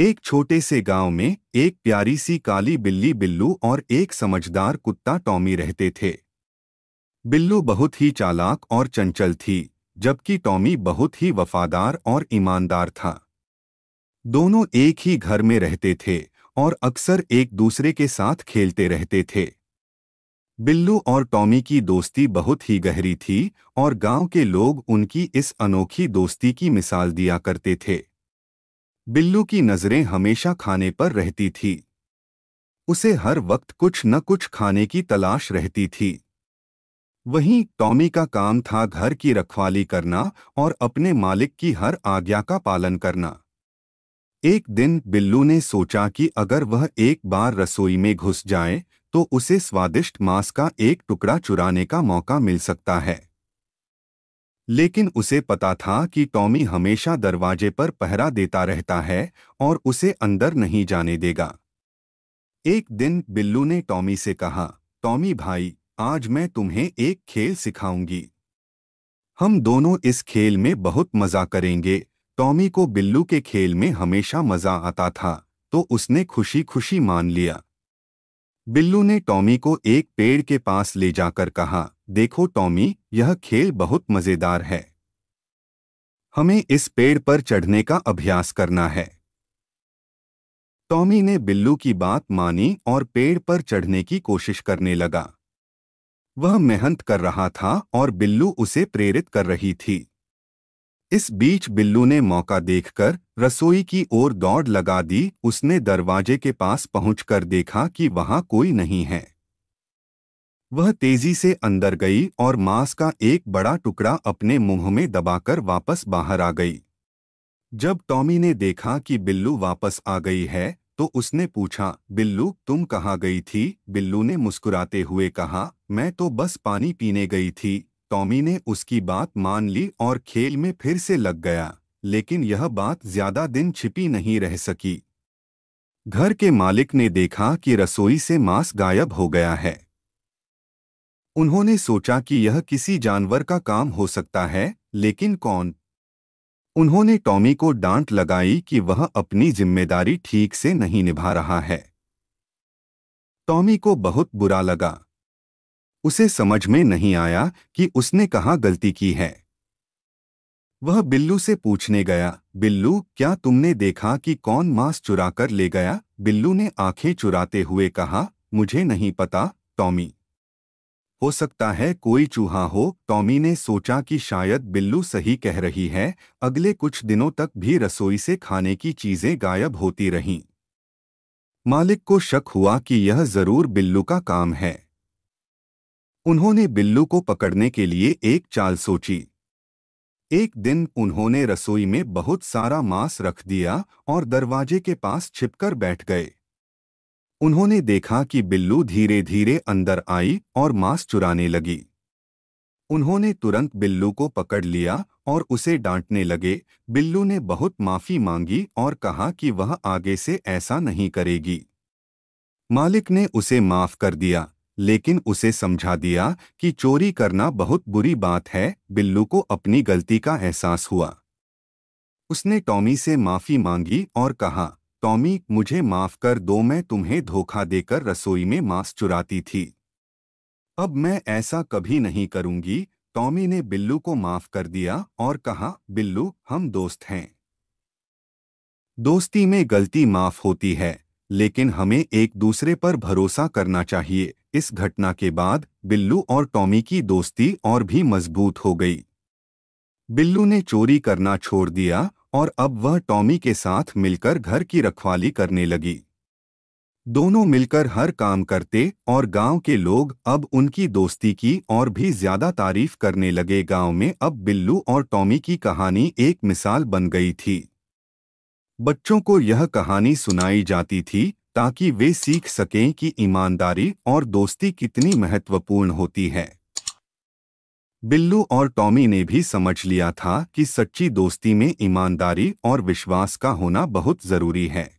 एक छोटे से गांव में एक प्यारी सी काली बिल्ली बिल्लू और एक समझदार कुत्ता टॉमी रहते थे बिल्लू बहुत ही चालाक और चंचल थी जबकि टॉमी बहुत ही वफादार और ईमानदार था दोनों एक ही घर में रहते थे और अक्सर एक दूसरे के साथ खेलते रहते थे बिल्लू और टॉमी की दोस्ती बहुत ही गहरी थी और गांव के लोग उनकी इस अनोखी दोस्ती की मिसाल दिया करते थे बिल्लू की नज़रें हमेशा खाने पर रहती थी उसे हर वक्त कुछ न कुछ खाने की तलाश रहती थी वहीं टॉमी का काम था घर की रखवाली करना और अपने मालिक की हर आज्ञा का पालन करना एक दिन बिल्लू ने सोचा कि अगर वह एक बार रसोई में घुस जाए तो उसे स्वादिष्ट मांस का एक टुकड़ा चुराने का मौका मिल सकता है लेकिन उसे पता था कि टॉमी हमेशा दरवाजे पर पहरा देता रहता है और उसे अंदर नहीं जाने देगा एक दिन बिल्लू ने टॉमी से कहा टॉमी भाई आज मैं तुम्हें एक खेल सिखाऊंगी हम दोनों इस खेल में बहुत मज़ा करेंगे टॉमी को बिल्लू के खेल में हमेशा मज़ा आता था तो उसने खुशी खुशी मान लिया बिल्लू ने टॉमी को एक पेड़ के पास ले जाकर कहा देखो टॉमी यह खेल बहुत मज़ेदार है हमें इस पेड़ पर चढ़ने का अभ्यास करना है टॉमी ने बिल्लू की बात मानी और पेड़ पर चढ़ने की कोशिश करने लगा वह मेहनत कर रहा था और बिल्लू उसे प्रेरित कर रही थी इस बीच बिल्लू ने मौका देखकर रसोई की ओर दौड़ लगा दी उसने दरवाजे के पास पहुंचकर देखा कि वहां कोई नहीं है वह तेजी से अंदर गई और मांस का एक बड़ा टुकड़ा अपने मुंह में दबाकर वापस बाहर आ गई जब टॉमी ने देखा कि बिल्लू वापस आ गई है तो उसने पूछा बिल्लू तुम कहाँ गई थी बिल्लू ने मुस्कुराते हुए कहा मैं तो बस पानी पीने गई थी टॉमी ने उसकी बात मान ली और खेल में फिर से लग गया लेकिन यह बात ज्यादा दिन छिपी नहीं रह सकी घर के मालिक ने देखा कि रसोई से मांस गायब हो गया है उन्होंने सोचा कि यह किसी जानवर का काम हो सकता है लेकिन कौन उन्होंने टॉमी को डांट लगाई कि वह अपनी जिम्मेदारी ठीक से नहीं निभा रहा है टॉमी को बहुत बुरा लगा उसे समझ में नहीं आया कि उसने कहा गलती की है वह बिल्लू से पूछने गया बिल्लू क्या तुमने देखा कि कौन मांस चुराकर ले गया बिल्लू ने आंखें चुराते हुए कहा मुझे नहीं पता टॉमी हो सकता है कोई चूहा हो टॉमी ने सोचा कि शायद बिल्लू सही कह रही है अगले कुछ दिनों तक भी रसोई से खाने की चीजें गायब होती रहीं मालिक को शक हुआ कि यह जरूर बिल्लू का काम है उन्होंने बिल्लू को पकड़ने के लिए एक चाल सोची एक दिन उन्होंने रसोई में बहुत सारा मांस रख दिया और दरवाजे के पास छिपकर बैठ गए उन्होंने देखा कि बिल्लू धीरे धीरे अंदर आई और मांस चुराने लगी उन्होंने तुरंत बिल्लू को पकड़ लिया और उसे डांटने लगे बिल्लू ने बहुत माफ़ी मांगी और कहा कि वह आगे से ऐसा नहीं करेगी मालिक ने उसे माफ़ कर दिया लेकिन उसे समझा दिया कि चोरी करना बहुत बुरी बात है बिल्लू को अपनी गलती का एहसास हुआ उसने टॉमी से माफ़ी मांगी और कहा टॉमी मुझे माफ कर दो मैं तुम्हें धोखा देकर रसोई में मांस चुराती थी अब मैं ऐसा कभी नहीं करूंगी टॉमी ने बिल्लू को माफ कर दिया और कहा बिल्लू हम दोस्त हैं दोस्ती में गलती माफ होती है लेकिन हमें एक दूसरे पर भरोसा करना चाहिए इस घटना के बाद बिल्लू और टॉमी की दोस्ती और भी मजबूत हो गई बिल्लू ने चोरी करना छोड़ दिया और अब वह टॉमी के साथ मिलकर घर की रखवाली करने लगी दोनों मिलकर हर काम करते और गांव के लोग अब उनकी दोस्ती की और भी ज्यादा तारीफ करने लगे गांव में अब बिल्लू और टॉमी की कहानी एक मिसाल बन गई थी बच्चों को यह कहानी सुनाई जाती थी ताकि वे सीख सकें कि ईमानदारी और दोस्ती कितनी महत्वपूर्ण होती है बिल्लू और टॉमी ने भी समझ लिया था कि सच्ची दोस्ती में ईमानदारी और विश्वास का होना बहुत ज़रूरी है